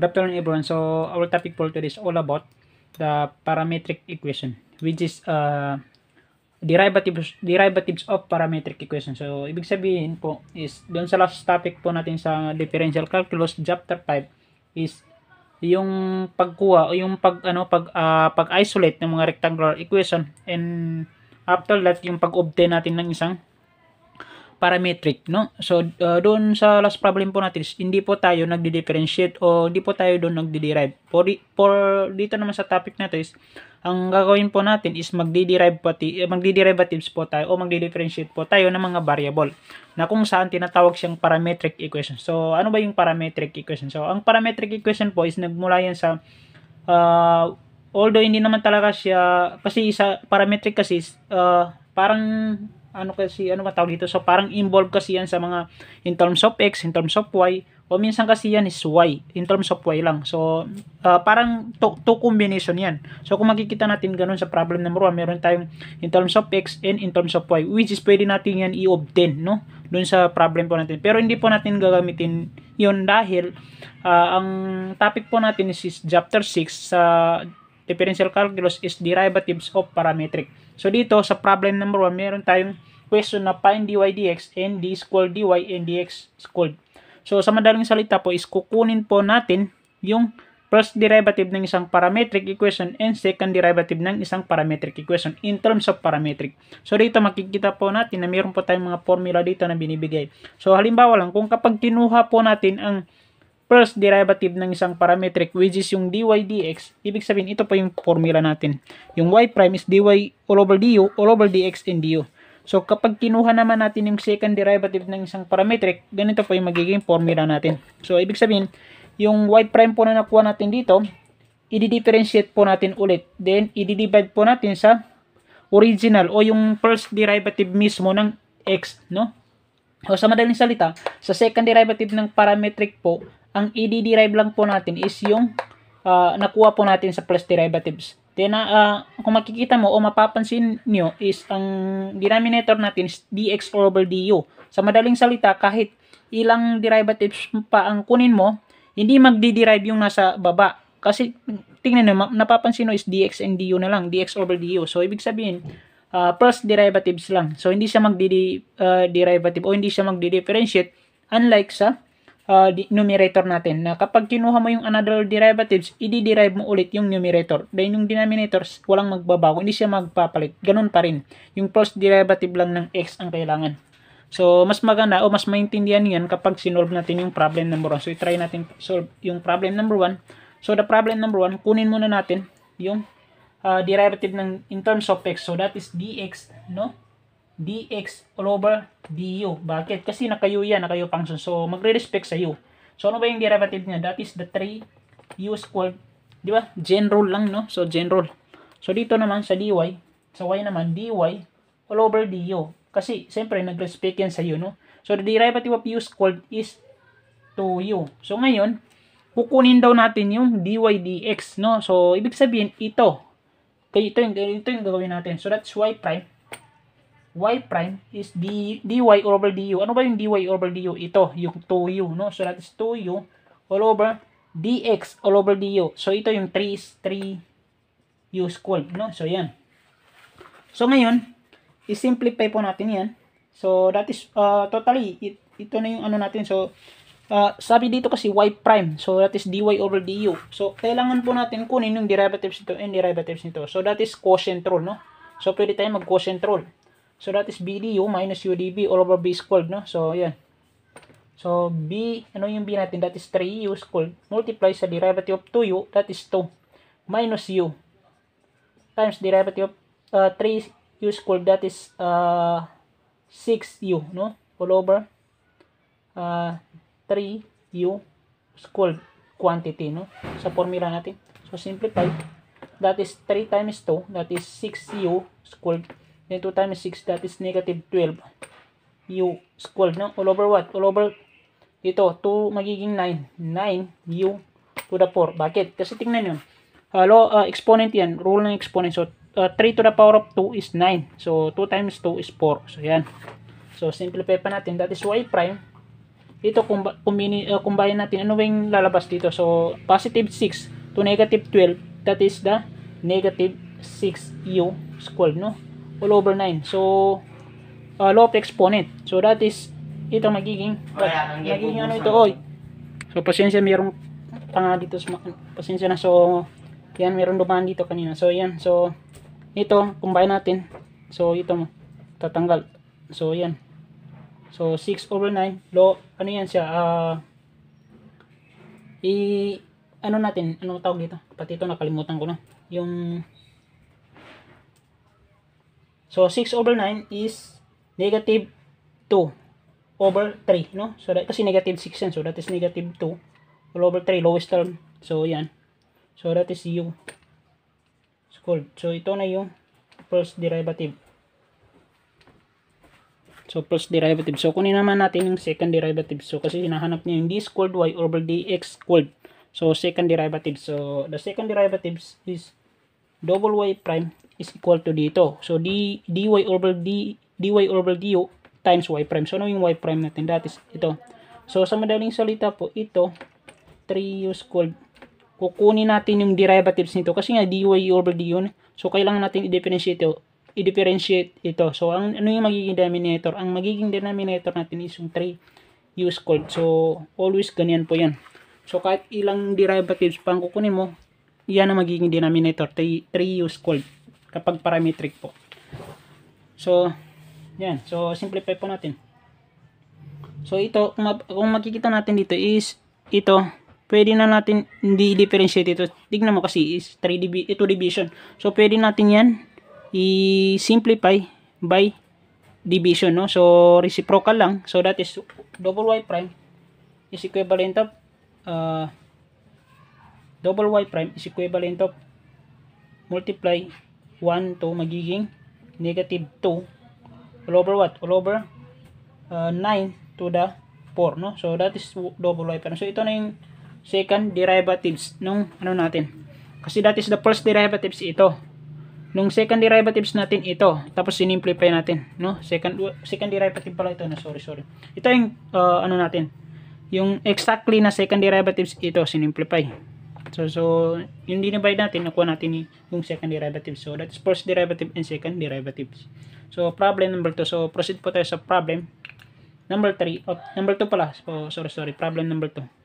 Good afternoon everyone. So our topic for today is all about the parametric equation which is uh, derivatives derivatives of parametric equation. So ibig sabihin po is doon sa last topic po natin sa differential calculus chapter 5 is yung pagkuha o yung pag ano pag uh, pag isolate ng mga rectangular equation and after that yung pag-obtain natin ng isang parametric, no? So, uh, doon sa last problem po natin, hindi po tayo nagdi-differentiate o hindi po tayo doon nagdi-derive. For, for dito naman sa topic natin is, ang gagawin po natin is magdi-derive pati, eh, magdi-derivatives po tayo o magdi-differentiate po tayo ng mga variable na kung saan tinatawag siyang parametric equation. So, ano ba yung parametric equation? So, ang parametric equation po is nagmula yan sa uh, although hindi naman talaga siya kasi isa, parametric kasi uh, parang ano kasi, ano ba tawag dito? So, parang involved kasi yan sa mga in terms of X, in terms of Y, o minsan kasi yan is Y, in terms of Y lang. So, uh, parang two, two combination yan. So, kung makikita natin ganun sa problem number 1, meron tayong in terms of X and in terms of Y, which is pwede natin yan i-obtain, no? Doon sa problem po natin. Pero hindi po natin gagamitin yon dahil uh, ang topic po natin is, is chapter 6 sa uh, differential calculus is derivatives of parametric. So dito sa problem number 1, meron tayong question na find dy dx and d equal dy and dx equal. So sa madaling salita po is kukunin po natin yung first derivative ng isang parametric equation and second derivative ng isang parametric equation in terms of parametric. So dito makikita po natin na meron po tayong mga formula dito na binibigay. So halimbawa lang kung kapag kinuha po natin ang first derivative ng isang parametric which is yung dy dx, ibig sabihin ito po yung formula natin. Yung y prime is dy all over du all over dx and du. So kapag kinuha naman natin yung second derivative ng isang parametric, ganito po yung magiging formula natin. So ibig sabihin, yung y prime po na nakuha natin dito, i-differentiate po natin ulit. Then i-divide po natin sa original o yung first derivative mismo ng x, no? O sa madaling salita, sa second derivative ng parametric po, ang i-derive lang po natin is yung uh, nakuha po natin sa plus derivatives. Then, uh, kung makikita mo o mapapansin nyo is ang denominator natin is dx over du. Sa madaling salita, kahit ilang derivatives pa ang kunin mo, hindi magdi-derive yung nasa baba. Kasi, tingnan nyo, napapansin nyo is dx and du na lang, dx over du. So, ibig sabihin, uh, plus derivatives lang. So, hindi siya magdi-derivative uh, o hindi siya magdi-differentiate unlike sa uh, numerator natin na kapag kinuha mo yung another derivatives, i-derive mo ulit yung numerator. Then yung denominators, walang magbabago, hindi siya magpapalit. Ganun pa rin. Yung first derivative lang ng x ang kailangan. So, mas maganda o mas maintindihan yan kapag sinolve natin yung problem number 1. So, i-try natin solve yung problem number 1. So, the problem number 1, kunin muna natin yung uh, derivative ng in terms of x. So, that is dx, no? dx all over du. Bakit? Kasi naka nakayu yan, naka nakayu function. So, magre-respect sa u. So, ano ba yung derivative niya? That is the 3u squared. Di ba? General lang, no? So, general. So, dito naman sa dy, sa y naman, dy all over du. Kasi, siyempre, nag-respect yan sa u, no? So, the derivative of u squared is 2u. So, ngayon, kukunin daw natin yung dy dx, no? So, ibig sabihin, ito. Kaya ito yung, ito yung gagawin natin. So, that's y prime y prime is d, dy over du. Ano ba yung dy over du? Ito, yung 2u, no? So, that is 2u all over dx all over du. So, ito yung 3 is 3u squared, no? So, yan. So, ngayon, i-simplify po natin yan. So, that is, uh, totally, it, ito na yung ano natin. So, uh, sabi dito kasi y prime. So, that is dy over du. So, kailangan po natin kunin yung derivatives nito and derivatives nito. So, that is quotient rule, no? So, pwede tayong mag-quotient rule. So that is BDU minus UDB all over B squared, no? So, yan. So, B, ano yung B natin? That is 3U squared. Multiply sa derivative of 2U, that is 2. Minus U. Times derivative of uh, 3U squared, that is uh, 6U, no? All over uh, 3U squared quantity, no? Sa formula natin. So, simplify. That is 3 times 2, that is 6U squared Then 2 times 6 that is negative 12. U squared no? All over what? All over dito. 2 magiging 9. 9 U to the 4. Bakit? Kasi tingnan nyo. Halo, uh, exponent yan. Rule ng exponent. So, uh, ah, 3 to the power of 2 is 9. So, 2 times 2 is 4. So, yan. So, simplify pa natin. That is y prime. Dito, kung kumbine, ah, natin. Ano ba yung lalabas dito? So, positive 6 to negative 12. That is the negative 6u squared, no? all over 9. So, uh, low of exponent. So, that is, ito magiging, oh, yeah, magiging ano ito, oy. So, pasensya, mayroong tanga dito, pasensya na. So, yan, meron dumaan dito kanina. So, yan. So, ito, combine natin. So, ito, tatanggal. So, yan. So, 6 over 9, low, ano yan siya, uh, i ano natin, ano tawag dito? Pati ito nakalimutan ko na. Yung So, 6 over 9 is negative 2 over 3, no? So, that, kasi negative 6 yan. So, that is negative 2 all over 3, lowest term. So, yan. So, that is u squared. So, ito na yung first derivative. So, first derivative. So, kunin naman natin yung second derivative. So, kasi hinahanap niya yung d squared y over dx squared. So, second derivative. So, the second derivative is double y prime is equal to dito. So, d, dy over d, dy over du times y prime. So, ano yung y prime natin? That is ito. So, sa madaling salita po, ito, 3 u squared. Kukunin natin yung derivatives nito. Kasi nga, dy over du So, kailangan natin i-differentiate ito. I-differentiate ito. So, ang, ano yung magiging denominator? Ang magiging denominator natin is yung 3 u squared. So, always ganyan po yan. So, kahit ilang derivatives pang kukunin mo, yan ang magiging denominator, 3, 3 u squared kapag parametric po. So, yan. So, simplify po natin. So, ito, kung, kung makikita natin dito is, ito, pwede na natin hindi i-differentiate ito. Tignan mo kasi is 3 divi ito eh, division. So, pwede natin yan i-simplify by division, no? So, reciprocal lang. So, that is double y prime is equivalent of uh, double y prime is equivalent of multiply 1 to magiging negative 2 all over what? all over uh, 9 to the 4 no? so that is double y prime so ito na yung second derivatives nung ano natin kasi that is the first derivatives ito nung second derivatives natin ito tapos sinimplify natin no second second derivative pala ito na no? sorry sorry ito yung uh, ano natin yung exactly na second derivatives ito sinimplify So, so yung dinivide natin, nakuha natin yung second derivative. So, that is first derivative and second derivatives. So, problem number 2. So, proceed po tayo sa problem number 3. Oh, number 2 pala. So, sorry, sorry. Problem number 2.